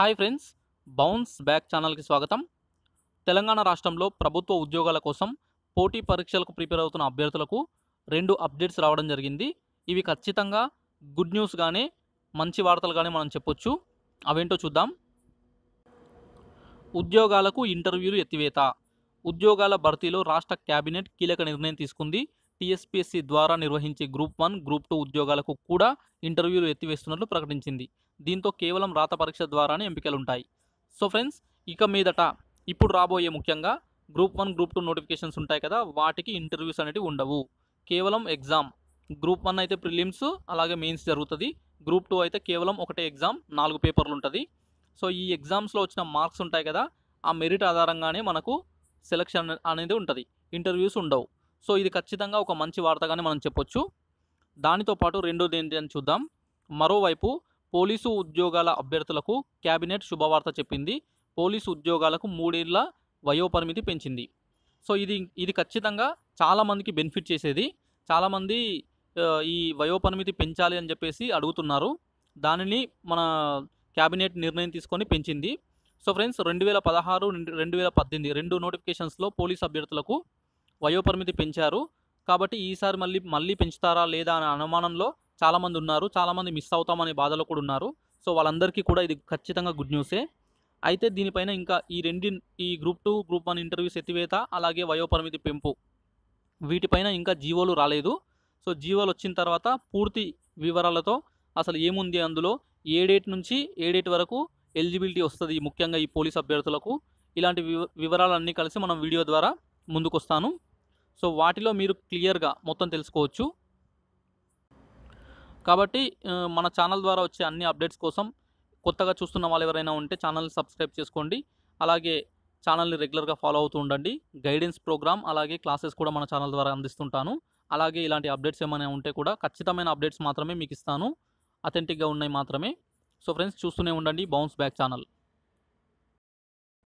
hi friends bounce back ఛానల్కి స్వాగతం తెలంగాణ రాష్ట్రంలో ప్రభుత్వ ఉద్యోగాల కోసం పోటీ పరీక్షలకు ప్రిపేర్ అవుతున్న అభ్యర్థులకు రెండు అప్డేట్స్ రావడం జరిగింది ఇవి ఖచ్చితంగా గుడ్ న్యూస్ కానీ మంచి వార్తలు కానీ మనం చెప్పొచ్చు అవేంటో చూద్దాం ఉద్యోగాలకు ఇంటర్వ్యూలు ఎత్తివేత ఉద్యోగాల భర్తీలో రాష్ట్ర క్యాబినెట్ కీలక నిర్ణయం తీసుకుంది టీఎస్పీఎస్సీ ద్వారా నిర్వహించే గ్రూప్ వన్ గ్రూప్ టూ ఉద్యోగాలకు కూడా ఇంటర్వ్యూలు ఎత్తివేస్తున్నట్లు ప్రకటించింది దీంతో కేవలం రాత పరీక్ష ద్వారానే ఎంపికలుంటాయి సో ఫ్రెండ్స్ ఇక మీదట ఇప్పుడు రాబోయే ముఖ్యంగా group one group two notifications ఉంటాయి కదా వాటికి ఇంటర్వ్యూస్ అనేవి ఉండవు కేవలం ఎగ్జామ్ గ్రూప్ వన్ అయితే ప్రిలిమ్స్ అలాగే మెయిన్స్ జరుగుతుంది గ్రూప్ టూ అయితే కేవలం ఒకటే ఎగ్జామ్ నాలుగు పేపర్లు ఉంటుంది సో ఈ ఎగ్జామ్స్లో వచ్చిన మార్క్స్ ఉంటాయి కదా ఆ మెరిట్ ఆధారంగానే మనకు సెలక్షన్ అనేది ఉంటుంది ఇంటర్వ్యూస్ ఉండవు సో ఇది ఖచ్చితంగా ఒక మంచి వార్తగానే మనం చెప్పొచ్చు దానితో పాటు రెండోది ఏంటి అని చూద్దాం మరోవైపు పోలీసు ఉద్యోగాల అభ్యర్థులకు క్యాబినెట్ శుభవార్త చెప్పింది పోలీసు ఉద్యోగాలకు మూడేళ్ల వయోపరిమితి పెంచింది సో ఇది ఇది ఖచ్చితంగా చాలామందికి బెనిఫిట్ చేసేది చాలామంది ఈ వయోపరిమితి పెంచాలి అని చెప్పేసి అడుగుతున్నారు దానిని మన క్యాబినెట్ నిర్ణయం తీసుకొని పెంచింది సో ఫ్రెండ్స్ రెండు వేల పదహారు రెండు వేల పద్దెనిమిది రెండు నోటిఫికేషన్స్లో పోలీస్ అభ్యర్థులకు వయోపరిమితి పెంచారు కాబట్టి ఈసారి మళ్ళీ మళ్ళీ పెంచుతారా లేదా అనే అనుమానంలో చాలామంది ఉన్నారు చాలామంది మిస్ అవుతామనే బాధలో కూడా ఉన్నారు సో వాళ్ళందరికీ కూడా ఇది ఖచ్చితంగా గుడ్ న్యూసే అయితే దీనిపైన ఇంకా ఈ రెండు ఈ group two group one interviews ఎత్తివేత అలాగే వయోపరిమితి పెంపు వీటిపైన ఇంకా జీవోలు రాలేదు సో జీవోలు వచ్చిన తర్వాత పూర్తి వివరాలతో అసలు ఏముంది అందులో ఏ డేట్ నుంచి ఏ డేట్ వరకు ఎలిజిబిలిటీ వస్తుంది ముఖ్యంగా ఈ పోలీస్ అభ్యర్థులకు ఇలాంటి వివరాలన్నీ కలిసి మనం వీడియో ద్వారా ముందుకొస్తాను సో వాటిలో మీరు క్లియర్గా మొత్తం తెలుసుకోవచ్చు కాబట్టి మన ఛానల్ ద్వారా వచ్చే అన్ని అప్డేట్స్ కోసం కొత్తగా చూస్తున్న వాళ్ళు ఎవరైనా ఉంటే ఛానల్ని సబ్స్క్రైబ్ చేసుకోండి అలాగే ఛానల్ని రెగ్యులర్గా ఫాలో అవుతూ ఉండండి గైడెన్స్ ప్రోగ్రామ్ అలాగే క్లాసెస్ కూడా మన ఛానల్ ద్వారా అందిస్తుంటాను అలాగే ఇలాంటి అప్డేట్స్ ఏమైనా ఉంటే కూడా ఖచ్చితమైన అప్డేట్స్ మాత్రమే మీకు ఇస్తాను అథెంటిక్గా ఉన్నాయి మాత్రమే సో ఫ్రెండ్స్ చూస్తూనే ఉండండి బౌన్స్ బ్యాక్ ఛానల్